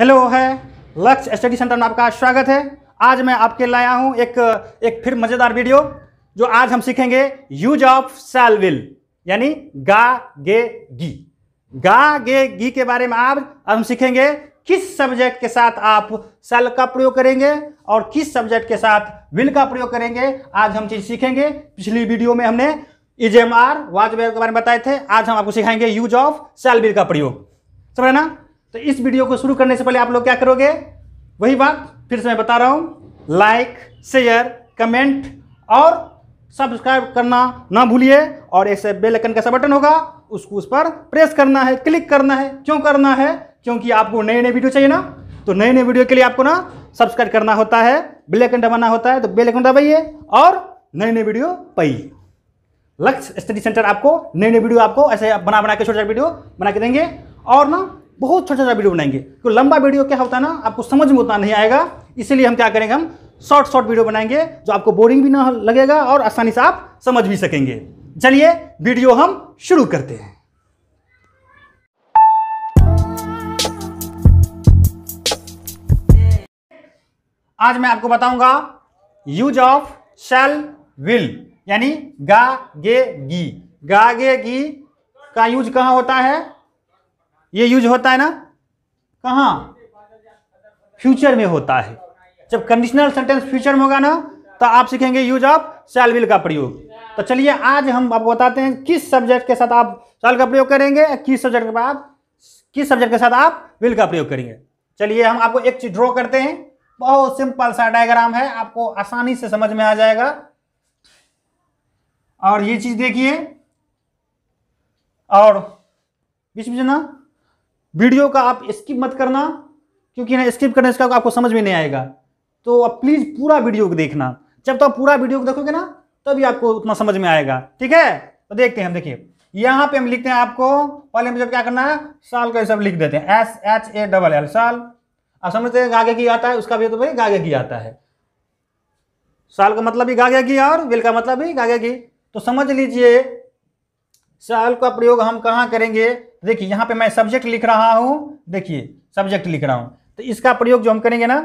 hello है लक्ष्य study centre में आपका स्वागत है आज मैं आपके लाया हूं एक एक फिर मज़ेदार वीडियो जो आज हम सीखेंगे यूज ऑफ सेल विल यानी गा गे गी गा गे गी के बारे में आज हम सीखेंगे किस सब्जेक्ट के साथ आप सेल का प्रयोग करेंगे और किस सब्जेक्ट के साथ विल का प्रयोग करेंगे आज हम चीज़ सीखेंगे पिछली वीडियो में हमने इजेमआर e आर के बारे में बताए थे आज हम आपको सिखाएंगे यूज ऑफ सेल विल का प्रयोग समझे ना तो इस वीडियो को शुरू करने से पहले आप लोग क्या करोगे वही बात फिर से मैं बता रहा हूँ लाइक शेयर कमेंट और सब्सक्राइब करना ना भूलिए और ऐसे बेल आइकन का सा बटन होगा उसको उस पर प्रेस करना है क्लिक करना है क्यों करना है क्योंकि आपको नए नए वीडियो चाहिए ना तो नए नए वीडियो के लिए आपको ना सब्सक्राइब करना होता है बेल आइकन दबाना होता है तो बेल आइकन दबाइए और नए नए वीडियो पाइए लक्ष्य स्टडी सेंटर आपको नए नए वीडियो आपको ऐसे बना बना के छोटे छोटे वीडियो बना के देंगे और ना बहुत छोटा छोटा वीडियो बनाएंगे क्योंकि तो लंबा वीडियो क्या होता है ना आपको समझ में उतना नहीं आएगा इसीलिए हम क्या करेंगे हम शॉर्ट शॉर्ट वीडियो बनाएंगे जो आपको बोरिंग भी ना लगेगा और आसानी से आप समझ भी सकेंगे चलिए वीडियो हम शुरू करते हैं आज मैं आपको बताऊंगा यूज ऑफ शैल विल यानी गा गे गी गा गे गी का यूज कहाँ होता है ये यूज होता है ना कहाँ फ्यूचर में होता है जब कंडीशनल सेंटेंस फ्यूचर में होगा ना तो आप सीखेंगे यूज ऑफ सेल विल का प्रयोग तो चलिए आज हम आपको बताते हैं किस सब्जेक्ट के साथ आप सैल का प्रयोग करेंगे किस सब्जेक्ट के आप किस सब्जेक्ट के साथ आप विल का प्रयोग करेंगे चलिए हम आपको एक चीज ड्रॉ करते हैं बहुत सिंपल सा डायग्राम है आपको आसानी से समझ में आ जाएगा और ये चीज देखिए और बीच बीच ना वीडियो का आप स्किप मत करना क्योंकि ना स्किप करने इसका आपको समझ में नहीं आएगा तो आप प्लीज़ पूरा वीडियो को देखना जब तो आप पूरा वीडियो को देखोगे ना तभी आपको उतना समझ में आएगा ठीक है तो देखते हैं हम देखिए यहां पे हम लिखते हैं आपको पहले जब क्या करना है साल का सब लिख देते हैं S H A double L साल आप समझते हैं गागे की आता है उसका भी तो भाई गागे की आता है साल का मतलब भी गागे की और विल का मतलब भी गागे की तो समझ लीजिए साल का प्रयोग हम कहाँ करेंगे देखिए यहाँ पे मैं सब्जेक्ट लिख रहा हूँ देखिए सब्जेक्ट लिख रहा हूँ तो इसका प्रयोग जो हम करेंगे ना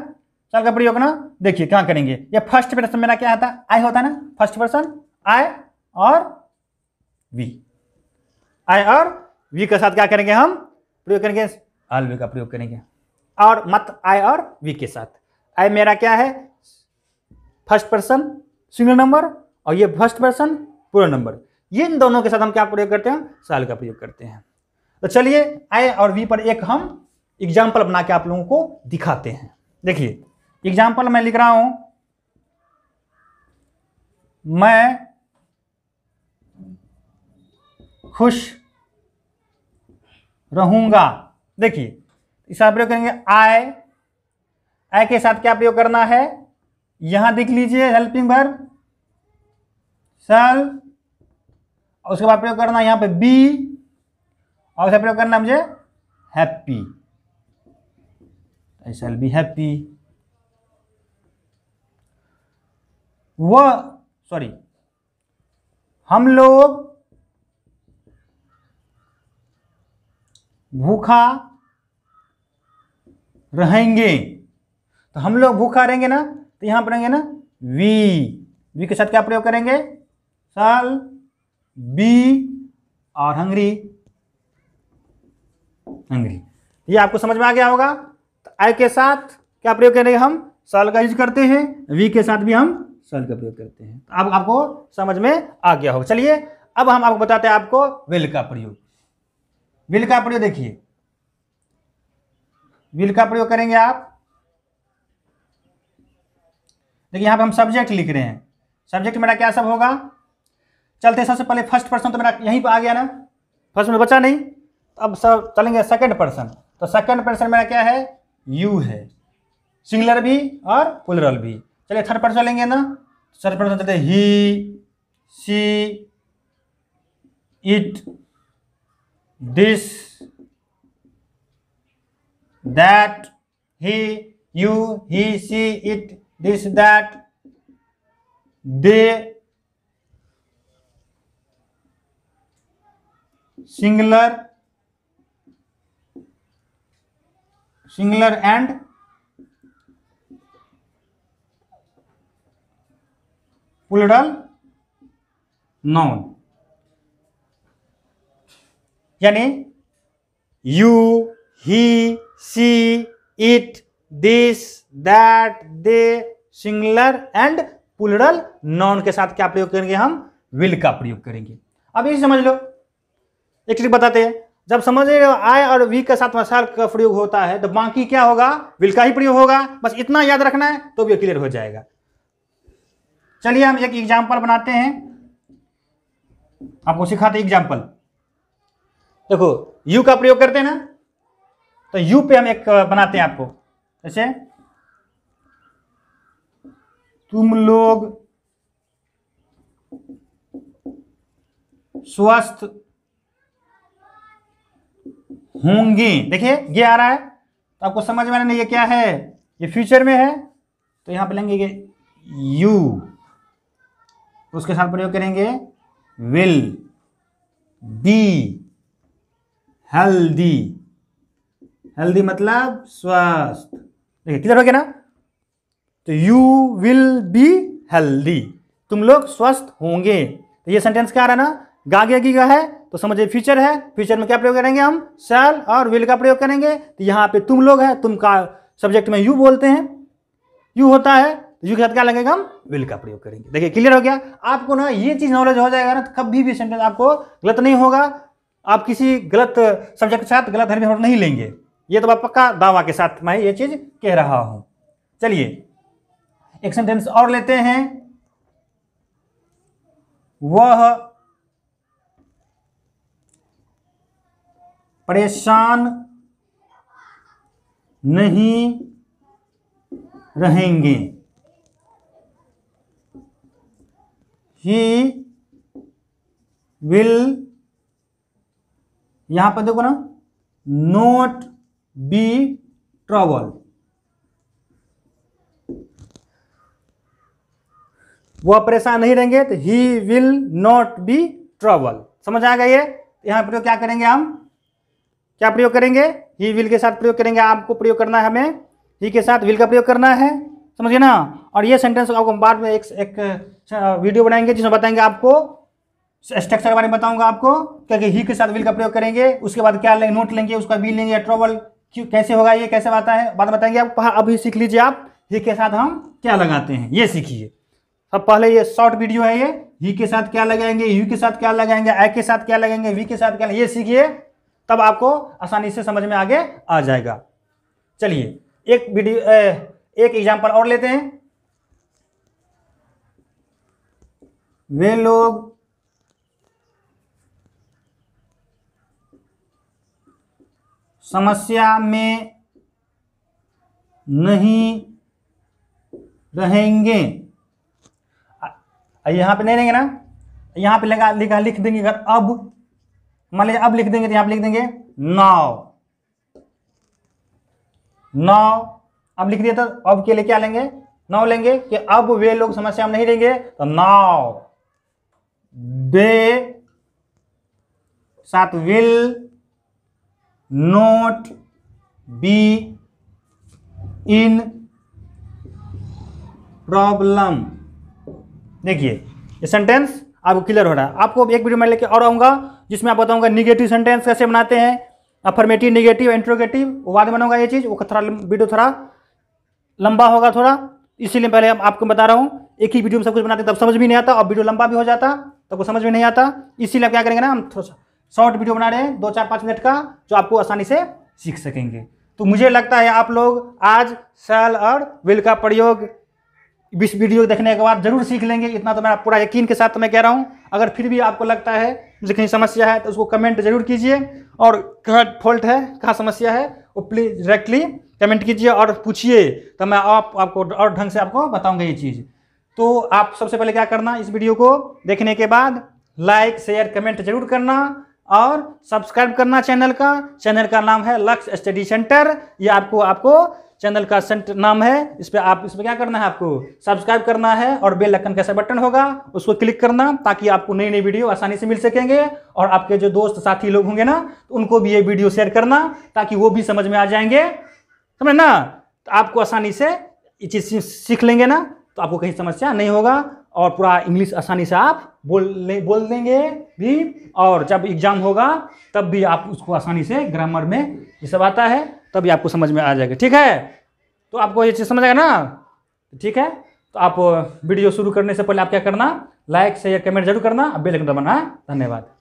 चल का प्रयोग ना देखिए कहाँ करेंगे ये फर्स्ट पर्सन मेरा क्या आता है आई होता है ना फर्स्ट पर्सन आई और वी आई और वी के साथ क्या करेंगे हम प्रयोग करेंगे आल वी का प्रयोग करेंगे और मत आई और वी के साथ आई मेरा क्या है फर्स्ट पर्सन सिंगल नंबर और ये फर्स्ट पर्सन पूरा नंबर ये इन दोनों के साथ हम क्या प्रयोग करते हैं साल का प्रयोग करते हैं तो चलिए आई और वी पर एक हम एग्जाम्पल बना के आप लोगों को दिखाते हैं देखिए एग्जाम्पल मैं लिख रहा हूं मैं खुश रहूंगा देखिए इसका प्रयोग करेंगे आय आय के साथ क्या प्रयोग करना है यहां देख लीजिए हेल्पिंग भर सल और उसके बाद प्रयोग करना यहां पे बी और उसे प्रयोग करना मुझे happy I shall be happy वह सॉरी हम लोग भूखा रहेंगे तो हम लोग भूखा रहेंगे ना तो यहां पर रहेंगे ना वी वी के साथ क्या प्रयोग करेंगे साल बी और हंगरी अंग्री ये आपको समझ में आ गया होगा तो आई के साथ क्या प्रयोग करेंगे हम सल का यूज करते हैं वी के साथ भी हम सल का प्रयोग करते हैं तो आप, आपको समझ में आ गया होगा चलिए अब हम आपको बताते हैं आपको विल का प्रयोग विल का प्रयोग देखिए विल का प्रयोग करेंगे आप देखिए यहां पे हम सब्जेक्ट लिख रहे हैं सब्जेक्ट मेरा क्या सब होगा चलते सबसे पहले फर्स्ट पर्सन तो मेरा यहीं पर आ गया ना फर्स्ट में बचा नहीं अब सब चलेंगे सेकेंड पर्सन तो सेकेंड पर्सन मेरा क्या है यू है सिंगुलर भी और पुलरल भी चलिए थर्ड पर्सन लेंगे ना थर्ड पर्सन चलते he she it this that he you he she it this that they singular singular and plural noun यानी you he she it this that they singular and plural noun के साथ क्या प्रयोग करेंगे हम will का प्रयोग करेंगे अब ये समझ लो एक ट्रिक बताते हैं जब समझ आय और वी के साथ मसाल का प्रयोग होता है तो बाकी क्या होगा विल का ही प्रयोग होगा बस इतना याद रखना है तो भी क्लियर हो जाएगा चलिए हम एक एग्जाम्पल बनाते हैं आपको सिखाते एग्जाम्पल देखो यू का प्रयोग करते हैं ना तो यू पे हम एक बनाते हैं आपको जैसे तुम लोग स्वस्थ होंगी देखिए ये आ रहा है तो आपको समझ में आना ये क्या है ये फ्यूचर में है तो यहाँ पर लेंगे ये यू उसके साथ प्रयोग करेंगे विल बी हेल्दी हेल्दी मतलब स्वस्थ देखिए किधर हो गया ना तो यू विल बी हेल्दी तुम लोग स्वस्थ होंगे तो ये सेंटेंस क्या आ रहा है ना गागे की का है तो समझिए फ्यूचर है फ्यूचर में क्या प्रयोग करेंगे हम शैल और विल का प्रयोग करेंगे तो यहाँ पे तुम लोग है तुम का सब्जेक्ट में यू बोलते हैं यू होता है तो यू के साथ क्या लगेगा हम विल का प्रयोग करेंगे देखिए क्लियर हो गया आपको ना ये चीज़ नॉलेज हो जाएगा ना तो कभी भी सेंटेंस आपको गलत नहीं होगा आप किसी गलत सब्जेक्ट के साथ गलत हेलमेट नहीं लेंगे ये तो आप पक्का दावा के साथ मैं ये चीज़ कह रहा हूं चलिए एक सेंटेंस और लेते हैं वह परेशान नहीं रहेंगे ही विल यहां पर देखो ना नोट बी ट्रबल वह परेशान नहीं रहेंगे तो he will not be trouble समझ आ ये यहां पर तो क्या करेंगे हम क्या प्रयोग करेंगे ही विल के साथ प्रयोग करेंगे आपको प्रयोग करना है हमें ही के साथ विल का प्रयोग करना है समझिए ना और ये सेंटेंस आपको बाद में एक एक वीडियो अच्छा, बनाएंगे जिसमें बताएंगे आपको स्ट्रक्चर के बारे में बताऊंगा आपको क्योंकि ही के साथ विल का प्रयोग करेंगे उसके बाद क्या लेंगे नोट लेंगे उसका विल लेंगे ट्रोवल क्यों कैसे होगा ये कैसे आता है बाद बताएंगे आप हाँ, अभी सीख लीजिए आप ही के साथ हम क्या लगाते हैं ये सीखिए अब पहले ये शॉर्ट वीडियो है ये ही के साथ क्या लगाएंगे यू के साथ क्या लगाएंगे आई के साथ क्या लगाएंगे वी के साथ क्या ये सीखिए तब आपको आसानी से समझ में आगे आ जाएगा चलिए एक वीडियो एक एग्जाम्पल और लेते हैं वे लोग समस्या में नहीं रहेंगे यहां पे नहीं रहेंगे ना यहां पे लगा लिखा लिख देंगे अगर अब मान लीजिए अब लिख देंगे तो यहां पर लिख देंगे नौ नौ अब लिख दिया तो अब के लिए क्या लेंगे नौ लेंगे कि अब वे लोग समस्या में नहीं लेंगे तो नौ दे साथ will not be in problem देखिए ये सेंटेंस आपको क्लियर हो रहा है आपको एक वीडियो में लेके और आऊंगा जिसमें आप बताऊंगा निगेटिव सेंटेंस कैसे बनाते हैं अफर्मेटिव निगेटिव इंट्रोगेटिव वो बाद में बनाऊंगा ये चीज़ वो थोड़ा वीडियो थोड़ा लंबा होगा थोड़ा इसीलिए पहले आपको बता रहा हूँ एक ही वीडियो में सब कुछ बनाते तब समझ भी नहीं आता और वीडियो लंबा भी हो जाता तब को समझ में नहीं आता इसीलिए आप क्या करेंगे ना हम थोड़ा शॉर्ट वीडियो बना रहे हैं दो चार पाँच मिनट का जो आपको आसानी से सीख सकेंगे तो मुझे लगता है आप लोग आज सेल और विल का प्रयोग इस वीडियो देखने के बाद जरूर सीख लेंगे इतना तो मेरा पूरा यकीन के साथ मैं कह रहा हूँ अगर फिर भी आपको लगता है मुझे कहीं समस्या है तो उसको कमेंट जरूर कीजिए और कहाँ फॉल्ट है कहाँ समस्या है वो प्लीज डायरेक्टली कमेंट कीजिए और पूछिए तो मैं आप आपको और ढंग से आपको बताऊँगा ये चीज़ तो आप सबसे पहले क्या करना इस वीडियो को देखने के बाद लाइक शेयर कमेंट जरूर करना और सब्सक्राइब करना चैनल का चैनल का नाम है लक्ष्य स्टडी सेंटर ये आपको आपको चैनल का सेंट नाम है इस पर आप इसमें क्या करना है आपको सब्सक्राइब करना है और बेल लखन कैसा बटन होगा उसको क्लिक करना ताकि आपको नई नई वीडियो आसानी से मिल सकेंगे और आपके जो दोस्त साथी लोग होंगे ना तो उनको भी ये वीडियो शेयर करना ताकि वो भी समझ में आ जाएंगे समझ ना तो आपको आसानी से ये चीज़ सीख लेंगे ना तो आपको कहीं समस्या नहीं होगा और पूरा इंग्लिश आसानी से आप बोल बोल देंगे भी और जब एग्ज़ाम होगा तब भी आप उसको आसानी से ग्रामर में ये सब आता है तब भी आपको समझ में आ जाएगा ठीक है तो आपको ये चीज़ समझ आएगा ना ठीक है तो आप वीडियो शुरू करने से पहले आप क्या करना लाइक शेयर कमेंट जरूर करना बेल आइकन दबाना धन्यवाद